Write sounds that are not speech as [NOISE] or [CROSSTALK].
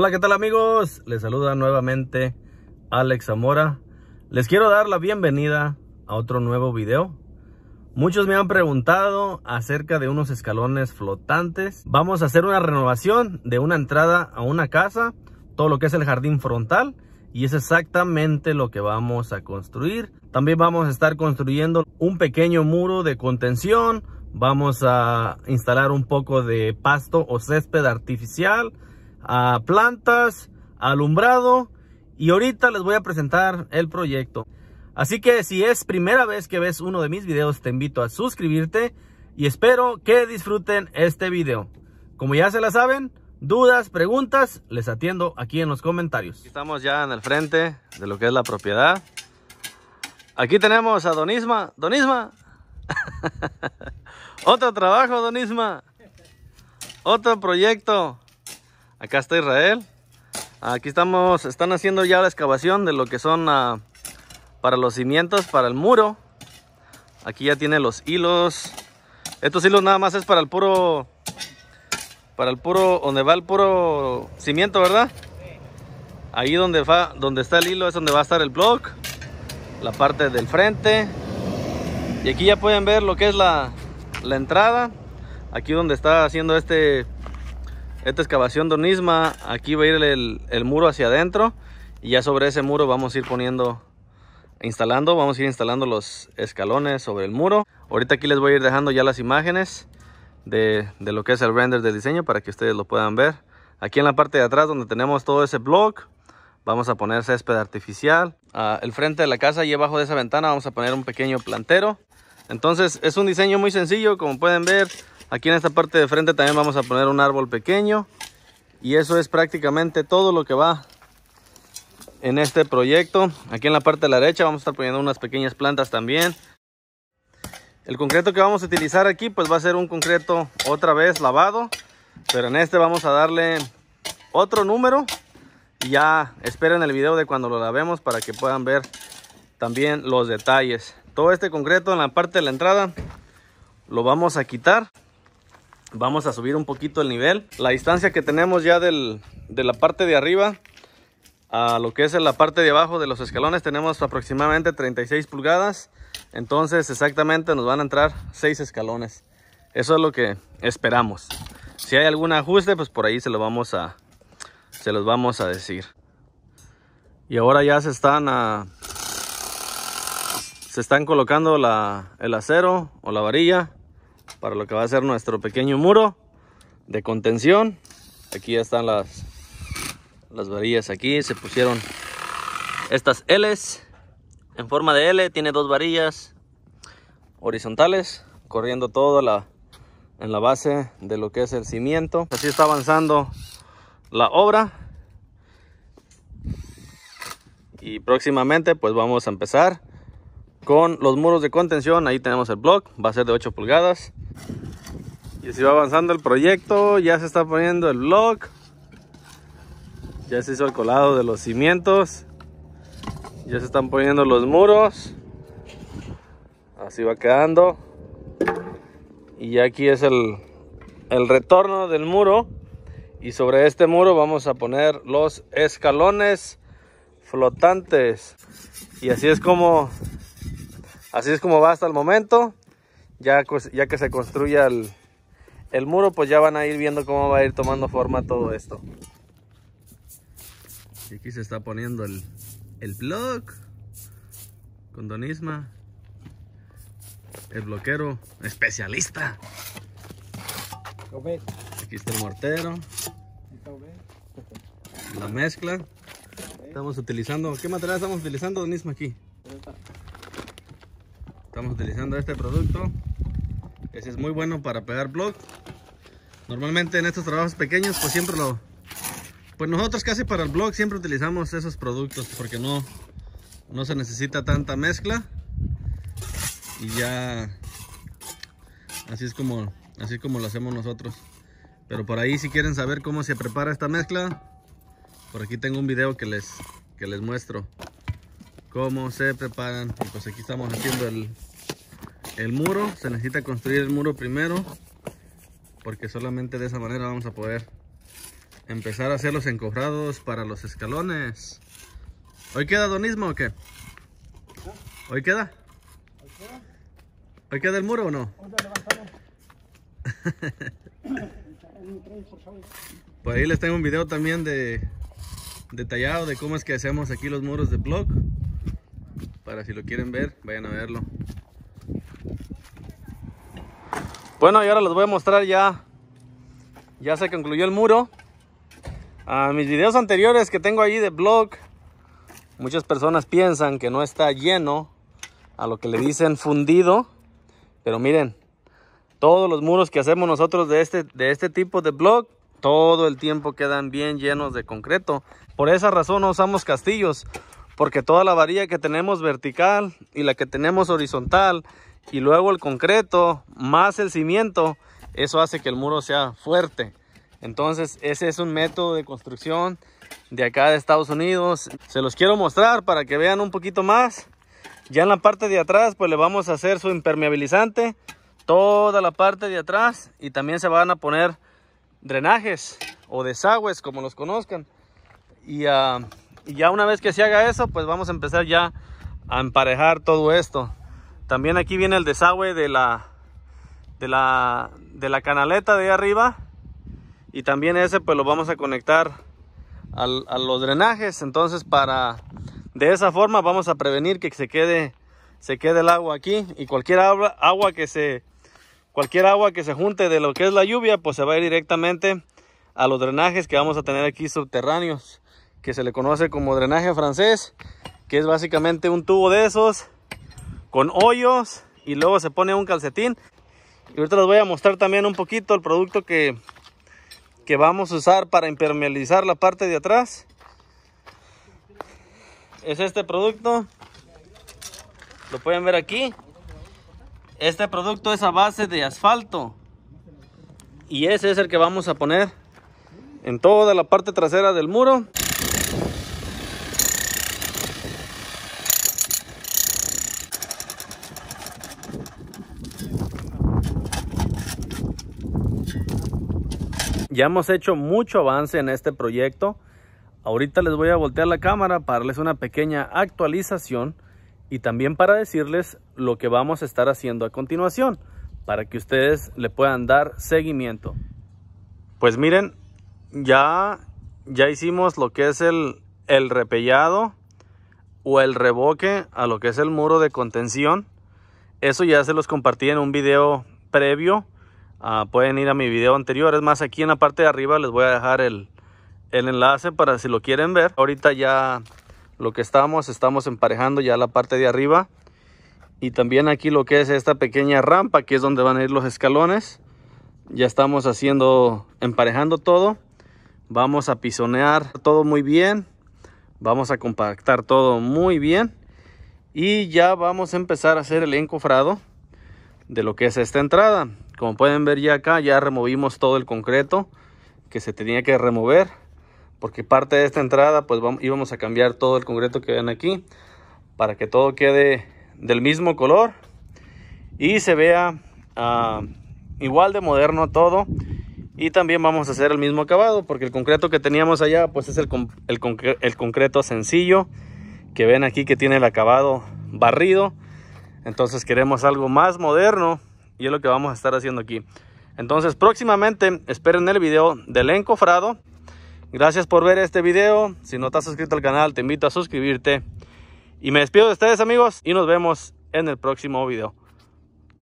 Hola, ¿qué tal amigos? Les saluda nuevamente Alex Zamora. Les quiero dar la bienvenida a otro nuevo video. Muchos me han preguntado acerca de unos escalones flotantes. Vamos a hacer una renovación de una entrada a una casa, todo lo que es el jardín frontal. Y es exactamente lo que vamos a construir. También vamos a estar construyendo un pequeño muro de contención. Vamos a instalar un poco de pasto o césped artificial a plantas, alumbrado y ahorita les voy a presentar el proyecto. Así que si es primera vez que ves uno de mis videos te invito a suscribirte y espero que disfruten este video. Como ya se la saben, dudas, preguntas, les atiendo aquí en los comentarios. Estamos ya en el frente de lo que es la propiedad. Aquí tenemos a Donisma Donisma [LAUGHS] Otro trabajo, Donisma Otro proyecto. Acá está Israel. Aquí estamos, están haciendo ya la excavación de lo que son ah, para los cimientos, para el muro. Aquí ya tiene los hilos. Estos hilos nada más es para el puro, para el puro, donde va el puro cimiento, ¿verdad? Ahí donde, donde está el hilo es donde va a estar el block, la parte del frente. Y aquí ya pueden ver lo que es la, la entrada. Aquí donde está haciendo este esta excavación de Onisma, aquí va a ir el, muro hacia adentro y ya sobre ese muro vamos a ir poniendo, instalando, vamos a ir instalando los escalones sobre el muro. Ahorita aquí les voy a ir dejando ya las imágenes de, lo que es el render del diseño para que ustedes lo puedan ver. Aquí en la parte de atrás donde tenemos todo ese block, vamos a poner césped artificial. Ah, el frente de la casa y abajo de esa ventana vamos a poner un pequeño plantero. Entonces es un diseño muy sencillo, como pueden ver, Aquí en esta parte de frente también vamos a poner un árbol pequeño. Y eso es prácticamente todo lo que va en este proyecto. Aquí en la parte de la derecha vamos a estar poniendo unas pequeñas plantas también. El concreto que vamos a utilizar aquí pues va a ser un concreto otra vez lavado. Pero en este vamos a darle otro número. Ya esperen el video de cuando lo lavemos para que puedan ver también los detalles. Todo este concreto en la parte de la entrada lo vamos a quitar vamos a subir un poquito el nivel. La distancia que tenemos ya del, de la parte de arriba a lo que es la parte de abajo de los escalones tenemos aproximadamente 36 pulgadas. Entonces exactamente nos van a entrar 6 escalones. Eso es lo que esperamos. Si hay algún ajuste, pues por ahí se lo vamos a, se los vamos a decir. Y ahora ya se están se están colocando el acero o la varilla para lo que va a ser nuestro pequeño muro de contención. Aquí están las, las varillas aquí. Se pusieron estas L en forma de L. Tiene dos varillas horizontales corriendo toda la, en la base de lo que es el cimiento. Así está avanzando la obra. Y próximamente pues vamos a empezar con los muros de contención. Ahí tenemos el block, va a ser de 8 pulgadas. Y así va avanzando el proyecto, ya se está poniendo el block. Ya se hizo el colado de los cimientos. Ya se están poniendo los muros. Así va quedando. Y aquí es el, el retorno del muro. Y sobre este muro vamos a poner los escalones flotantes. Y así es como Así es como va hasta el momento. Ya, ya que se construya el, muro, pues ya van a ir viendo cómo va a ir tomando forma todo esto. Y aquí se está poniendo el, el con Donisma, el bloquero especialista. Aquí está el mortero, la mezcla. Estamos utilizando, ¿qué material estamos utilizando, Donisma aquí? Estamos utilizando este producto. Ese es muy bueno para pegar blog. Normalmente en estos trabajos pequeños, pues siempre lo... Pues nosotros casi para el blog siempre utilizamos esos productos porque no, no se necesita tanta mezcla. Y ya... Así es como, así como lo hacemos nosotros. Pero por ahí si quieren saber cómo se prepara esta mezcla, por aquí tengo un video que les, que les muestro cómo se preparan. pues aquí estamos haciendo el, muro. Se necesita construir el muro primero. Porque solamente de esa manera vamos a poder empezar a hacer los encofrados para los escalones. ¿Hoy queda donismo o qué? ¿Hoy queda? ¿Hoy queda el muro o no? [LAUGHS] Por ahí les tengo un video también de detallado de cómo es que hacemos aquí los muros de blog para si lo quieren ver, vayan a verlo. Bueno, y ahora les voy a mostrar ya, ya se concluyó el muro. A mis videos anteriores que tengo allí de blog, muchas personas piensan que no está lleno a lo que le dicen fundido. Pero miren, todos los muros que hacemos nosotros de este, de este tipo de blog, todo el tiempo quedan bien llenos de concreto. Por esa razón no usamos castillos porque toda la varilla que tenemos vertical y la que tenemos horizontal y luego el concreto más el cimiento, eso hace que el muro sea fuerte. Entonces ese es un método de construcción de acá de Estados Unidos. Se los quiero mostrar para que vean un poquito más. Ya en la parte de atrás pues le vamos a hacer su impermeabilizante. Toda la parte de atrás y también se van a poner drenajes o desagües como los conozcan. Y ah, y ya una vez que se haga eso, pues vamos a empezar ya a emparejar todo esto. También aquí viene el desagüe de la, de la, canaleta de arriba. Y también ese pues lo vamos a conectar a los drenajes. Entonces para, de esa forma vamos a prevenir que se quede, se quede el agua aquí. Y cualquier agua, que se, cualquier agua que se junte de lo que es la lluvia, pues se va a ir directamente a los drenajes que vamos a tener aquí subterráneos que se le conoce como drenaje francés, que es básicamente un tubo de esos con hoyos y luego se pone un calcetín. Y ahorita les voy a mostrar también un poquito el producto que, que vamos a usar para impermeabilizar la parte de atrás. Es este producto. Lo pueden ver aquí. Este producto es a base de asfalto. Y ese es el que vamos a poner en toda la parte trasera del muro. Ya hemos hecho mucho avance en este proyecto. Ahorita les voy a voltear la cámara para darles una pequeña actualización y también para decirles lo que vamos a estar haciendo a continuación para que ustedes le puedan dar seguimiento. Pues miren, ya, ya hicimos lo que es el, repellado o el revoque a lo que es el muro de contención. Eso ya se los compartí en un video previo Ah, pueden ir a mi video anterior. Es más, aquí en la parte de arriba les voy a dejar el, el enlace para si lo quieren ver. Ahorita ya lo que estamos, estamos emparejando ya la parte de arriba. Y también aquí lo que es esta pequeña rampa, que es donde van a ir los escalones. Ya estamos haciendo, emparejando todo. Vamos a pisonear todo muy bien. Vamos a compactar todo muy bien. Y ya vamos a empezar a hacer el encofrado de lo que es esta entrada. Como pueden ver ya acá, ya removimos todo el concreto que se tenía que remover. Porque parte de esta entrada, pues íbamos a cambiar todo el concreto que ven aquí. Para que todo quede del mismo color. Y se vea ah, igual de moderno todo. Y también vamos a hacer el mismo acabado. Porque el concreto que teníamos allá, pues es el concreto sencillo. Que ven aquí que tiene el acabado barrido. Entonces queremos algo más moderno y es lo que vamos a estar haciendo aquí. Entonces próximamente espero en el video del encofrado. Gracias por ver este video. Si no estás suscrito al canal, te invito a suscribirte. Y me despido de ustedes amigos y nos vemos en el próximo video.